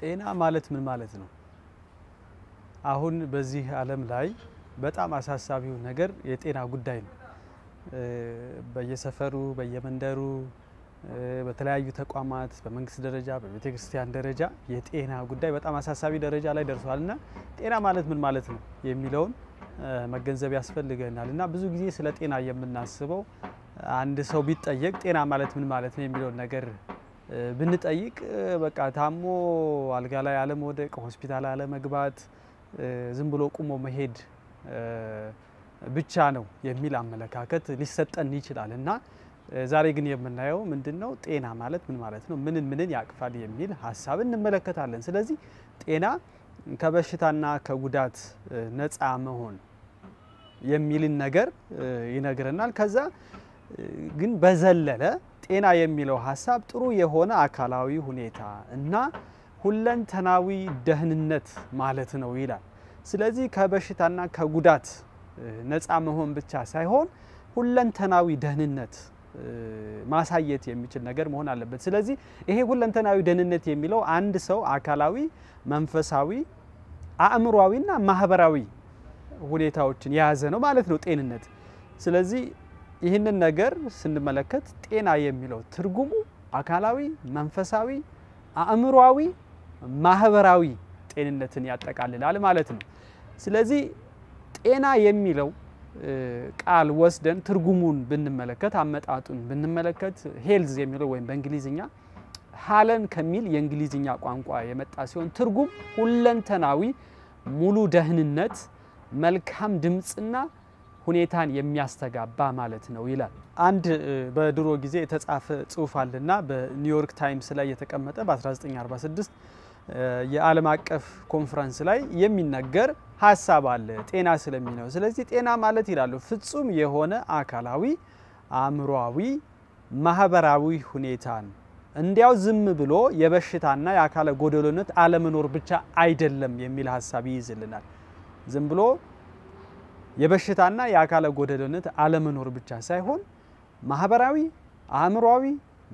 ጤና ማለት ምን ማለት ነው? አሁን በዚህ ዓለም ላይ በጣም አሳሳቢው ነገር የጤና ጉዳይ ነው። በየሰፈሩ በየመንደሩ፣ በተለያዩ ተቋማት፣ በመንግስት ደረጃ፣ በቤተክርስቲያን ደረጃ የጤና ጉዳይ በጣም አሳሳቢ ደረጃ ላይ ደርሷል እና ጤና ማለት ምን ማለት ነው የሚለውን መገንዘብ ያስፈልገናል እና ብዙ ጊዜ ስለ ጤና የምናስበው አንድ ሰው ቢጠየቅ ጤና ማለት ምን ማለት ነው የሚለውን ነገር ብንጠይቅ በቃ ታሞ አልጋ ላይ አለመውደቅ፣ ሆስፒታል አለመግባት፣ ዝም ብሎ ቁሞ መሄድ ብቻ ነው የሚል አመለካከት ሊሰጠን ይችላል እና ዛሬ ግን የምናየው ምንድን ነው? ጤና ማለት ምን ማለት ነው? ምንን ምንን ያቅፋል የሚል ሀሳብ እንመለከታለን። ስለዚህ ጤና ከበሽታና ከጉዳት ነፃ መሆን የሚልን ነገር ይነግረናል። ከዛ ግን በዘለለ ጤና የሚለው ሀሳብ ጥሩ የሆነ አካላዊ ሁኔታ እና ሁለንተናዊ ደህንነት ማለት ነው ይላል። ስለዚህ ከበሽታና ከጉዳት ነፃ መሆን ብቻ ሳይሆን ሁለንተናዊ ደህንነት ማሳየት የሚችል ነገር መሆን አለበት። ስለዚህ ይሄ ሁለንተናዊ ደህንነት የሚለው አንድ ሰው አካላዊ፣ መንፈሳዊ፣ አእምሯዊና ማህበራዊ ሁኔታዎችን የያዘ ነው ማለት ነው ጤንነት። ስለዚህ ይህንን ነገር ስንመለከት ጤና የሚለው ትርጉሙ አካላዊ፣ መንፈሳዊ፣ አእምሯዊ፣ ማህበራዊ ጤንነትን ያጠቃልላል ማለት ነው። ስለዚህ ጤና የሚለው ቃል ወስደን ትርጉሙን ብንመለከት አመጣጡን ብንመለከት ሄልዝ የሚለው ወይም በእንግሊዝኛ ሀለን ከሚል የእንግሊዝኛ ቋንቋ የመጣ ሲሆን ትርጉም ሁለንተናዊ ሙሉ ደህንነት፣ መልካም ድምፅና ሁኔታን የሚያስተጋባ ማለት ነው ይላል። አንድ በድሮ ጊዜ የተጻፈ ጽሁፍ አለና በኒውዮርክ ታይምስ ላይ የተቀመጠ በ1946 የዓለም አቀፍ ኮንፈረንስ ላይ የሚነገር ሀሳብ አለ ጤና ነው። ስለዚህ ጤና ማለት ይላሉ ፍጹም የሆነ አካላዊ፣ አእምሯዊ፣ ማህበራዊ ሁኔታን እንዲያው ዝም ብሎ የበሽታና የአካለ ጎደሎነት አለመኖር ብቻ አይደለም የሚል ሀሳብ ይይዝልናል። ዝም ብሎ የበሽታና የአካለ ጎደልነት አለመኖር ብቻ ሳይሆን ማህበራዊ፣ አእምሯዊ፣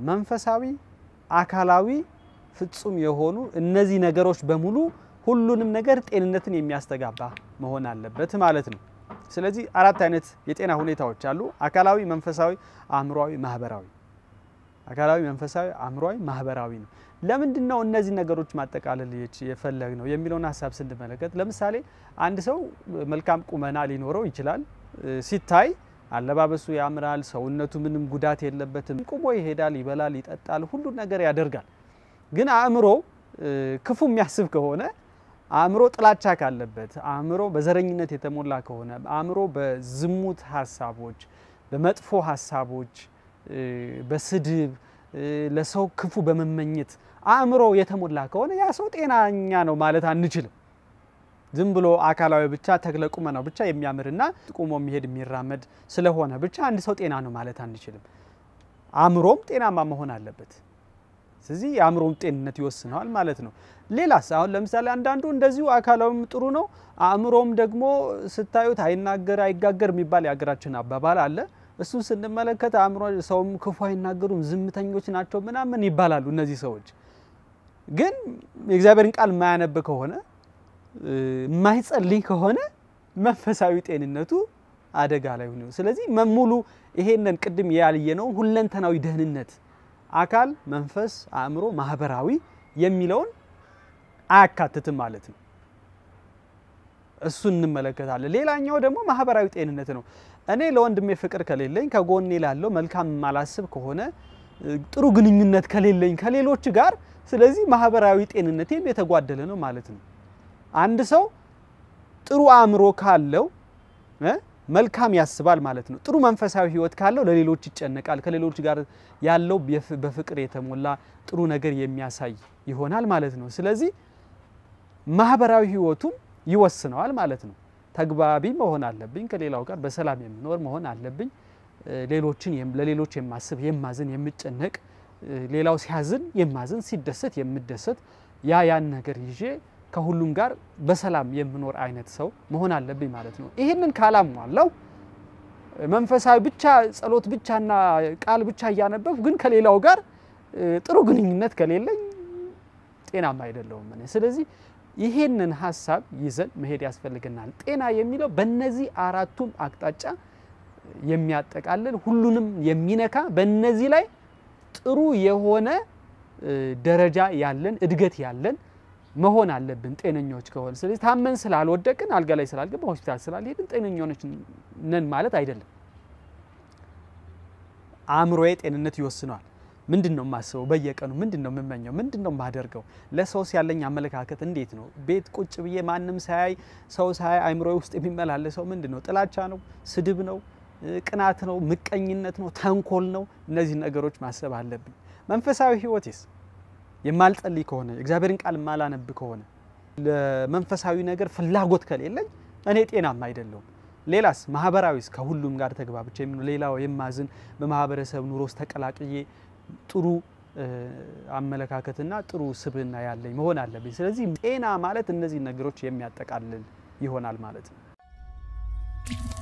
መንፈሳዊ፣ አካላዊ ፍጹም የሆኑ እነዚህ ነገሮች በሙሉ ሁሉንም ነገር ጤንነትን የሚያስተጋባ መሆን አለበት ማለት ነው። ስለዚህ አራት አይነት የጤና ሁኔታዎች አሉ። አካላዊ፣ መንፈሳዊ፣ አእምሯዊ፣ ማህበራዊ። አካላዊ፣ መንፈሳዊ፣ አእምሯዊ፣ ማህበራዊ ነው። ለምንድን ነው እነዚህ ነገሮች ማጠቃለል የፈለግ ነው የሚለውን ሀሳብ ስንመለከት ለምሳሌ አንድ ሰው መልካም ቁመና ሊኖረው ይችላል። ሲታይ አለባበሱ ያምራል፣ ሰውነቱ ምንም ጉዳት የለበትም። ቁሞ ይሄዳል፣ ይበላል፣ ይጠጣል፣ ሁሉ ነገር ያደርጋል። ግን አእምሮ ክፉ የሚያስብ ከሆነ አእምሮ ጥላቻ ካለበት፣ አእምሮ በዘረኝነት የተሞላ ከሆነ፣ አእምሮ በዝሙት ሀሳቦች፣ በመጥፎ ሀሳቦች፣ በስድብ ለሰው ክፉ በመመኘት አእምሮ የተሞላ ከሆነ ያ ሰው ጤናኛ ነው ማለት አንችልም። ዝም ብሎ አካላዊ ብቻ ተክለ ቁመናው ብቻ የሚያምርና ቁሞ የሚሄድ የሚራመድ ስለሆነ ብቻ አንድ ሰው ጤና ነው ማለት አንችልም። አእምሮም ጤናማ መሆን አለበት። ስለዚህ የአእምሮም ጤንነት ይወስነዋል ማለት ነው። ሌላስ አሁን ለምሳሌ አንዳንዱ እንደዚሁ አካላዊም ጥሩ ነው፣ አእምሮም ደግሞ ስታዩት አይናገር አይጋገር የሚባል የሀገራችን አባባል አለ። እሱን ስንመለከት አእምሮ ሰውም ክፉ አይናገሩም፣ ዝምተኞች ናቸው ምናምን ይባላሉ እነዚህ ሰዎች ግን የእግዚአብሔርን ቃል የማያነብ ከሆነ የማይጸልይ ከሆነ መንፈሳዊ ጤንነቱ አደጋ ላይ ነው። ስለዚህ መሙሉ ይሄንን ቅድም ነው ሁለንተናዊ ደህንነት አካል፣ መንፈስ፣ አእምሮ፣ ማህበራዊ የሚለውን አያካትትም ማለት ነው። እሱ እንመለከታለን። ሌላኛው ደግሞ ማህበራዊ ጤንነት ነው። እኔ ለወንድሜ ፍቅር ከሌለኝ፣ ከጎኔ ላለው መልካም ማላስብ ከሆነ፣ ጥሩ ግንኙነት ከሌለኝ ከሌሎች ጋር ስለዚህ ማህበራዊ ጤንነቴም የተጓደለ ነው ማለት ነው። አንድ ሰው ጥሩ አእምሮ ካለው መልካም ያስባል ማለት ነው። ጥሩ መንፈሳዊ ህይወት ካለው ለሌሎች ይጨነቃል። ከሌሎች ጋር ያለው በፍቅር የተሞላ ጥሩ ነገር የሚያሳይ ይሆናል ማለት ነው። ስለዚህ ማህበራዊ ህይወቱም ይወስነዋል ማለት ነው። ተግባቢ መሆን አለብኝ፣ ከሌላው ጋር በሰላም የምኖር መሆን አለብኝ። ሌሎችን ለሌሎች የማስብ የማዝን፣ የምጨነቅ ሌላው ሲያዝን የማዝን ሲደሰት የምደሰት ያ ያን ነገር ይዤ ከሁሉም ጋር በሰላም የምኖር አይነት ሰው መሆን አለብኝ ማለት ነው። ይህንን ካላሟላው መንፈሳዊ ብቻ ጸሎት ብቻና ቃል ብቻ እያነበብ ግን ከሌላው ጋር ጥሩ ግንኙነት ከሌለኝ ጤናማ አይደለሁም። ስለዚህ ይሄንን ሀሳብ ይዘን መሄድ ያስፈልገናል። ጤና የሚለው በነዚህ አራቱም አቅጣጫ የሚያጠቃልል ሁሉንም የሚነካ በነዚህ ላይ ጥሩ የሆነ ደረጃ ያለን እድገት ያለን መሆን አለብን ጤነኞች ከሆነ። ስለዚህ ታመን ስላልወደቅን አልጋ ላይ ስላልገባ ሆስፒታል ስላልሄድን ጤነኞች ነን ማለት አይደለም። አእምሮዬ ጤንነት ይወስነዋል። ምንድን ነው የማስበው? በየቀኑ ምንድን ነው የምመኘው? ምንድን ነው የማደርገው? ለሰውስ ያለኝ አመለካከት እንዴት ነው? ቤት ቁጭ ብዬ ማንም ሳያይ ሰው ሳያይ አይምሮዬ ውስጥ የሚመላለሰው ምንድን ነው? ጥላቻ ነው? ስድብ ነው? ቅናት ነው፣ ምቀኝነት ነው፣ ተንኮል ነው። እነዚህ ነገሮች ማሰብ አለብኝ። መንፈሳዊ ህይወቴስ የማልጸልይ ከሆነ እግዚአብሔርን ቃል የማላነብ ከሆነ ለመንፈሳዊ ነገር ፍላጎት ከሌለኝ እኔ ጤናም አይደለውም ሌላስ ማህበራዊስ ከሁሉም ጋር ተግባብቼ ሌላው የማዝን በማህበረሰብ ኑሮ ውስጥ ተቀላቅዬ ጥሩ አመለካከትና ጥሩ ስብዕና ያለኝ መሆን አለብኝ። ስለዚህ ጤና ማለት እነዚህ ነገሮች የሚያጠቃልል ይሆናል ማለት ነው።